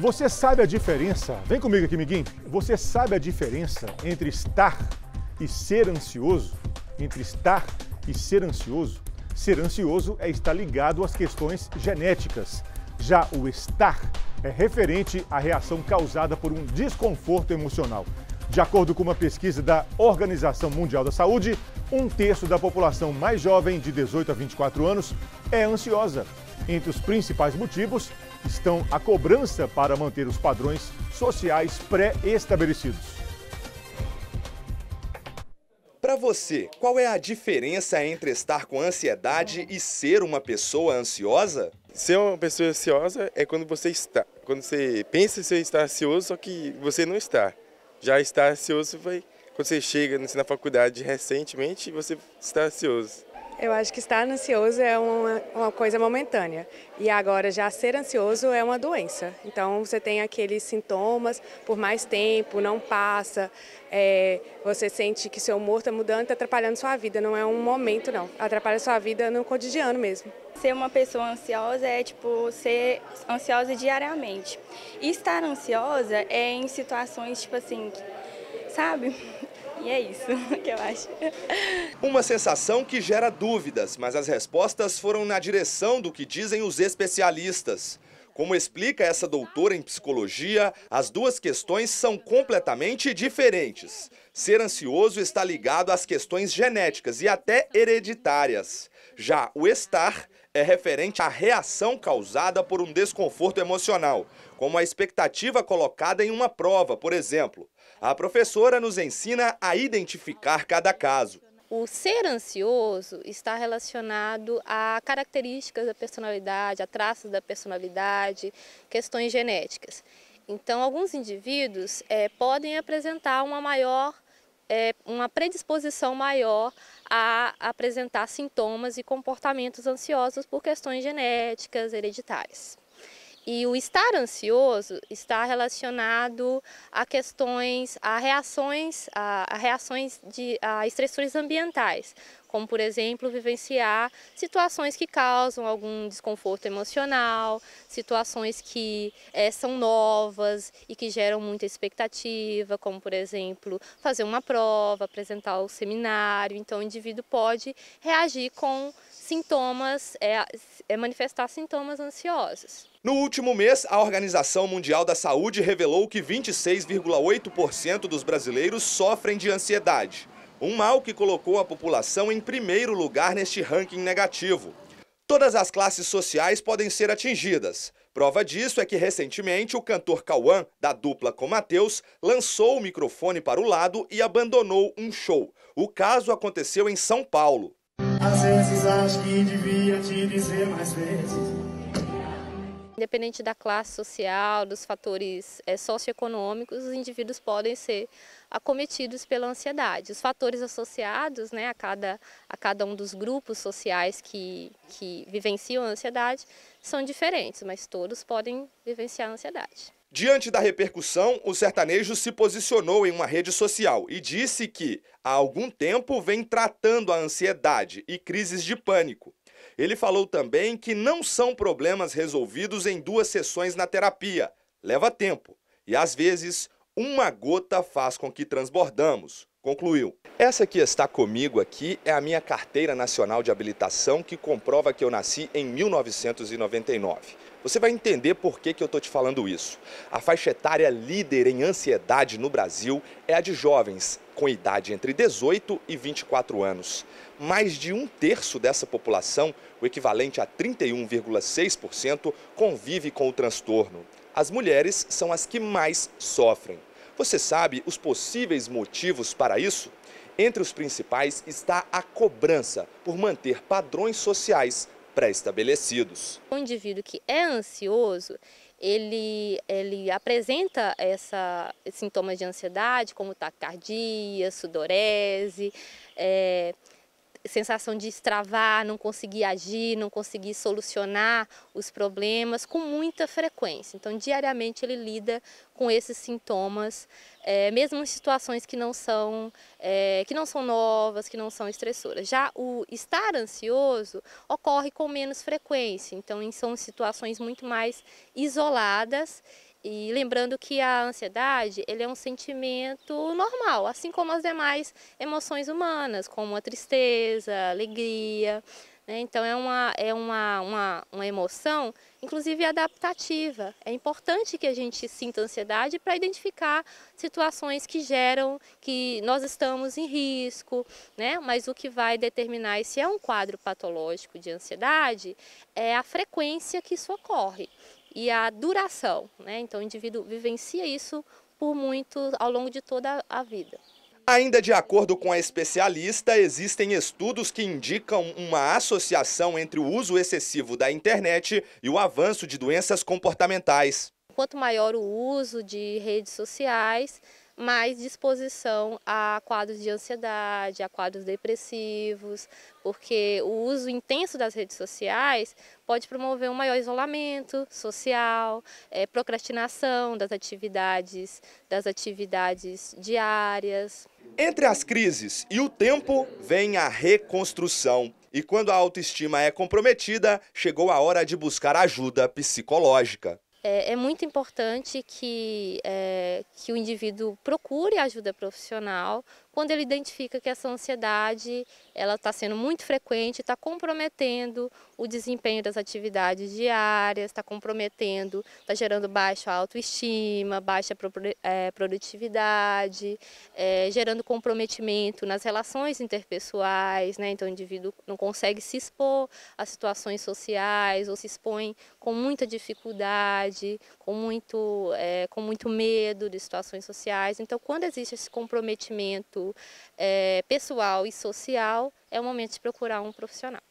Você sabe a diferença? Vem comigo aqui, Miguinho. Você sabe a diferença entre estar e ser ansioso? Entre estar e ser ansioso? Ser ansioso é estar ligado às questões genéticas. Já o estar é referente à reação causada por um desconforto emocional. De acordo com uma pesquisa da Organização Mundial da Saúde, um terço da população mais jovem, de 18 a 24 anos, é ansiosa. Entre os principais motivos estão a cobrança para manter os padrões sociais pré-estabelecidos. Para você, qual é a diferença entre estar com ansiedade e ser uma pessoa ansiosa? Ser uma pessoa ansiosa é quando você está, quando você pensa que está ansioso, só que você não está. Já está ansioso vai quando você chega assim, na faculdade recentemente, você está ansioso. Eu acho que estar ansioso é uma, uma, coisa momentânea. E agora, já ser ansioso é uma doença. Então, você tem aqueles sintomas por mais tempo, não passa. É, você sente que seu humor está mudando, está atrapalhando sua vida. Não é um momento, não. Atrapalha sua vida no cotidiano mesmo. Ser uma pessoa ansiosa é, tipo, ser ansiosa diariamente. E estar ansiosa é em situações, tipo assim, sabe? E é isso que eu acho. Uma sensação que gera dúvidas, mas as respostas foram na direção do que dizem os especialistas. Como explica essa doutora em psicologia, as duas questões são completamente diferentes. Ser ansioso está ligado às questões genéticas e até hereditárias. Já o estar é referente à reação causada por um desconforto emocional, como a expectativa colocada em uma prova, por exemplo. A professora nos ensina a identificar cada caso. O ser ansioso está relacionado a características da personalidade, a traços da personalidade, questões genéticas. Então, alguns indivíduos é, podem apresentar uma maior é, uma predisposição maior a apresentar sintomas e comportamentos ansiosos por questões genéticas, hereditárias. E o estar ansioso está relacionado a questões, a reações, a, a reações de a estressores ambientais, como por exemplo vivenciar situações que causam algum desconforto emocional, situações que é, são novas e que geram muita expectativa, como por exemplo fazer uma prova, apresentar o um seminário. Então o indivíduo pode reagir com sintomas, é, é manifestar sintomas ansiosos. No último mês, a Organização Mundial da Saúde revelou que 26,8% dos brasileiros sofrem de ansiedade. Um mal que colocou a população em primeiro lugar neste ranking negativo. Todas as classes sociais podem ser atingidas. Prova disso é que recentemente o cantor Cauã, da dupla com Matheus, lançou o microfone para o lado e abandonou um show. O caso aconteceu em São Paulo. Às vezes acho que devia te dizer mais vezes Independente da classe social, dos fatores é, socioeconômicos, os indivíduos podem ser acometidos pela ansiedade. Os fatores associados né, a, cada, a cada um dos grupos sociais que, que vivenciam a ansiedade são diferentes, mas todos podem vivenciar a ansiedade. Diante da repercussão, o sertanejo se posicionou em uma rede social e disse que há algum tempo vem tratando a ansiedade e crises de pânico ele falou também que não são problemas resolvidos em duas sessões na terapia. Leva tempo. E às vezes, uma gota faz com que transbordamos. Concluiu. Essa que está comigo aqui é a minha carteira nacional de habilitação que comprova que eu nasci em 1999. Você vai entender por que, que eu estou te falando isso. A faixa etária líder em ansiedade no Brasil é a de jovens com idade entre 18 e 24 anos. Mais de um terço dessa população, o equivalente a 31,6%, convive com o transtorno. As mulheres são as que mais sofrem. Você sabe os possíveis motivos para isso? Entre os principais está a cobrança por manter padrões sociais pré-estabelecidos. O indivíduo que é ansioso, ele, ele apresenta essa, sintomas de ansiedade, como taquicardia, sudorese, é, sensação de extravar, não conseguir agir, não conseguir solucionar os problemas com muita frequência. Então, diariamente ele lida com esses sintomas, é, mesmo em situações que não são é, que não são novas, que não são estressoras. Já o estar ansioso ocorre com menos frequência, então são situações muito mais isoladas e lembrando que a ansiedade ele é um sentimento normal, assim como as demais emoções humanas, como a tristeza, a alegria, né? Então é, uma, é uma, uma, uma emoção, inclusive adaptativa. É importante que a gente sinta ansiedade para identificar situações que geram que nós estamos em risco, né? mas o que vai determinar se é um quadro patológico de ansiedade é a frequência que isso ocorre e a duração. Né? Então o indivíduo vivencia isso por muito ao longo de toda a vida. Ainda de acordo com a especialista, existem estudos que indicam uma associação entre o uso excessivo da internet e o avanço de doenças comportamentais. Quanto maior o uso de redes sociais, mais disposição a quadros de ansiedade, a quadros depressivos, porque o uso intenso das redes sociais pode promover um maior isolamento social, é, procrastinação das atividades, das atividades diárias. Entre as crises e o tempo vem a reconstrução. E quando a autoestima é comprometida, chegou a hora de buscar ajuda psicológica. É, é muito importante que, é, que o indivíduo procure ajuda profissional quando ele identifica que essa ansiedade ela está sendo muito frequente, está comprometendo o desempenho das atividades diárias, está comprometendo, está gerando baixa autoestima, baixa é, produtividade, é, gerando comprometimento nas relações interpessoais, né? então o indivíduo não consegue se expor a situações sociais ou se expõe com muita dificuldade, com muito, é, com muito medo de situações sociais. Então, quando existe esse comprometimento é, pessoal e social, é o momento de procurar um profissional.